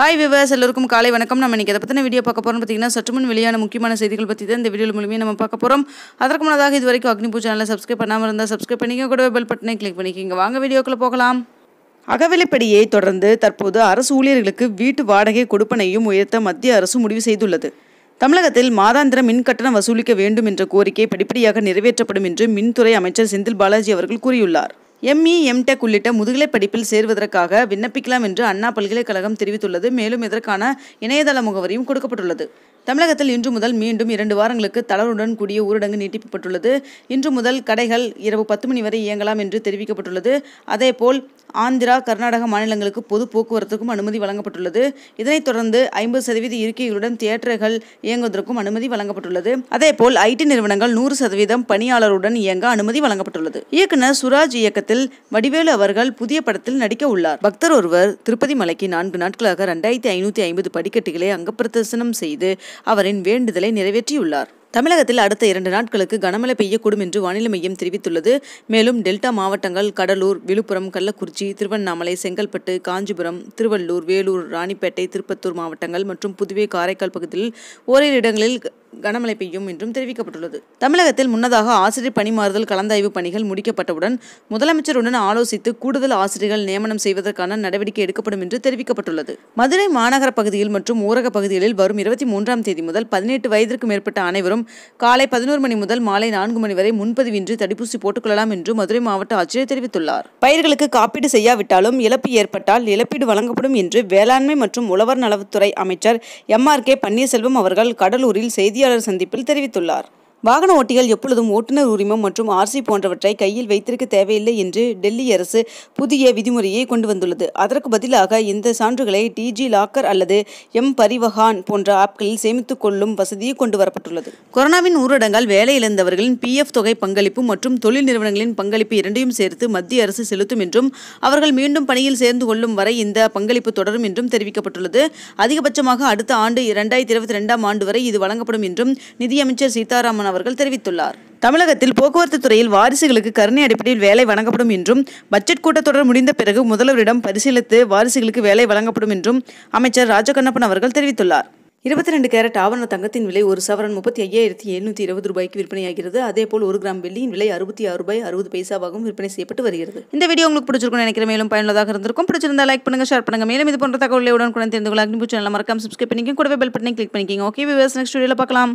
hi விவாஸ் எல்லோருக்கும் காலை வணக்கம் நம்ம இன்றைக்கி அதை பற்றின வீடியோ பார்க்க போகிறோம் பார்த்தீங்கன்னா சற்றுமுன் வெளியான முக்கியமான செய்திகள் பற்றி தான் இந்த வீடியோ மூலியமாக நம்ம பார்க்க போகிறோம் அதற்கு முன்னதாக இது வரைக்கும் பூஜை நல்லா சப்ஸ்கிரைப் பண்ணாமல் இருந்தால் சப்ஸ்கிரைப் பண்ணிக்க கூடவே பெல் பட்டனை கிளிக் பண்ணிக்கிங்க வாங்க வீடியோக்குள்ளே போகலாம் அகவிலைப்படியை தொடர்ந்து தற்போது அரசு ஊழியர்களுக்கு வீட்டு வாடகை கொடுப்பனையும் உயர்த்த மத்திய அரசு முடிவு செய்துள்ளது தமிழகத்தில் மாதாந்திர மின் கட்டணம் வசூலிக்க வேண்டும் என்ற கோரிக்கை படிப்படியாக நிறைவேற்றப்படும் என்று மின்துறை அமைச்சர் செந்தில் பாலாஜி அவர்கள் கூறியுள்ளார் எம்இ எம்டெக் உள்ளிட்ட முதுகலை படிப்பில் சேர்வதற்காக விண்ணப்பிக்கலாம் என்று அண்ணா பல்கலைக்கழகம் தெரிவித்துள்ளது மேலும் இதற்கான இணையதள முகவரியும் கொடுக்கப்பட்டுள்ளது தமிழகத்தில் இன்று முதல் மீண்டும் இரண்டு வாரங்களுக்கு தளர்வுடன் கூடிய ஊரடங்கு நீட்டிக்கப்பட்டுள்ளது இன்று முதல் கடைகள் இரவு பத்து மணி வரை இயங்கலாம் என்று தெரிவிக்கப்பட்டுள்ளது அதேபோல் ஆந்திரா கர்நாடக மாநிலங்களுக்கு பொது போக்குவரத்துக்கும் அனுமதி வழங்கப்பட்டுள்ளது இதனைத் தொடர்ந்து ஐம்பது சதவீத இருக்கைகளுடன் தியேட்டர்கள் இயங்குவதற்கும் அனுமதி வழங்கப்பட்டுள்ளது அதேபோல் ஐடி நிறுவனங்கள் நூறு சதவீதம் பணியாளருடன் இயங்க அனுமதி வழங்கப்பட்டுள்ளது இயக்குனர் சுராஜ் இயக்கத்தில் வடிவேலு அவர்கள் புதிய படத்தில் நடிக்க உள்ளார் பக்தர் ஒருவர் திருப்பதி மலைக்கு நான்கு நாட்களாக ரெண்டாயிரத்தி ஐநூத்தி ஐம்பது படிக்கட்டுகளை அங்கப்பிரதர்சனம் செய்து அவரின் வேண்டுதலை நிறைவேற்றியுள்ளார் தமிழகத்தில் அடுத்த இரண்டு நாட்களுக்கு கனமழை பெய்யக்கூடும் என்று வானிலை மையம் தெரிவித்துள்ளது மேலும் டெல்டா மாவட்டங்கள் கடலூர் விழுப்புரம் கள்ளக்குறிச்சி திருவண்ணாமலை செங்கல்பட்டு காஞ்சிபுரம் திருவள்ளூர் வேலூர் ராணிப்பேட்டை திருப்பத்தூர் மாவட்டங்கள் மற்றும் புதுவை காரைக்கால் பகுதியில் ஓரிரு இடங்களில் கனமழை பெய்யும் என்றும் தெரிவிக்கப்பட்டுள்ளது தமிழகத்தில் முன்னதாக ஆசிரியர் பணிமாறுதல் கலந்தாய்வு பணிகள் முடிக்கப்பட்டவுடன் முதலமைச்சருடன் ஆலோசித்து கூடுதல் ஆசிரியர்கள் நியமனம் செய்வதற்கான நடவடிக்கை எடுக்கப்படும் என்று தெரிவிக்கப்பட்டுள்ளது மதுரை மாநகர பகுதியில் மற்றும் ஊரக பகுதிகளில் வரும் இருபத்தி மூன்றாம் தேதி முதல் பதினெட்டு வயதிற்கு மேற்பட்ட அனைவரும் மற்றும் காலை பதினோரு மணி முதல் மாலை நான்கு மணி வரை முன்பதிவின்றி தடுப்பூசி போட்டுக்கொள்ளலாம் என்று மதுரை மாவட்ட ஆட்சியர் தெரிவித்துள்ளார் பயிர்களுக்கு காப்பீடு செய்யாவிட்டாலும் இழப்பு ஏற்பட்டால் இழப்பீடு வழங்கப்படும் என்று வேளாண்மை மற்றும் உழவர் நலவுத்துறை அமைச்சர் எம் ஆர் கே பன்னீர்செல்வம் அவர்கள் கடலூரில் செய்தியாளர் சந்திப்பில் தெரிவித்துள்ளார் வாகன ஓட்டிகள் எப்பொழுதும் ஓட்டுநர் உரிமம் மற்றும் ஆர்சி போன்றவற்றை கையில் வைத்திருக்க தேவையில்லை என்று டெல்லி அரசு புதிய விதிமுறையை கொண்டு வந்துள்ளது அதற்கு பதிலாக இந்த சான்றுகளை டிஜி லாக்கர் அல்லது எம் பரிவஹான் போன்ற ஆப்களில் சேமித்துக் கொள்ளும் வசதியை கொண்டு வரப்பட்டுள்ளது கொரோனாவின் ஊரடங்கால் வேலை இழந்தவர்களின் பிஎஃப் தொகை பங்களிப்பு மற்றும் தொழில் நிறுவனங்களின் பங்களிப்பு இரண்டையும் சேர்த்து மத்திய அரசு செலுத்தும் என்றும் அவர்கள் மீண்டும் பணியில் சேர்ந்து கொள்ளும் வரை இந்த பங்களிப்பு தொடரும் என்றும் தெரிவிக்கப்பட்டுள்ளது அதிகபட்சமாக அடுத்த ஆண்டு இரண்டாயிரத்தி இருபத்தி ரெண்டாம் ஆண்டு வரை இது வழங்கப்படும் என்றும் நிதியமைச்சர் சீதாராமன் அவர்கள் தெரிவித்துள்ளார் தமிழகத்தில் போக்குவரத்து துறையில் வாரிசுகளுக்கு கருணை அடிப்படையில் வேலை வழங்கப்படும் என்றும் பட்ஜெட் கூட்டத்தொடர் முடிந்த பிறகு முதல்வரிடம் பரிசீலித்து வாரிசுகளுக்கு வேலை வழங்கப்படும் என்றும் அமைச்சர் ராஜகண்ணப்பன் அவர்கள் தெரிவித்துள்ளார் இருபத்தி ரெண்டு கேரட் ஆவண தங்கத்தின் விலை ஒரு சவரன் முப்பத்தி ஐயாயிரத்தி எழுநூத்தி இருபது ரூபாய்க்கு விற்பனையாகிறது அதேபோல் ஒரு கிராம் வெள்ளியின் விலை அறுபத்தி ஆறு ரூபாய் அறுபது பைசாவாகவும் விற்பனை செய்யப்பட்டு வருகிறது இந்த வீடியோ உங்களுக்கு பிடிச்சிருக்கும் நினைக்கிற மேலும் பயனுள்ளதாக இருந்திருக்கும் பிடிச்சிருந்தா லைக் பண்ணுங்க ஷேர் பண்ணுங்க மேலும் இது போன்ற தகவலை உடனே தெரிந்து கொள்ள அக்னிபூச்சி நல்லா மறக்காம சப்ஸ்கிரைப் பண்ணிக்கிங்க கூடவே பெல் பட்டனை கிளிக் பண்ணிக்கிங்க ஓகே விவர்ஸ் நெக்ஸ்ட் வீடியோவில் பார்க்கலாம்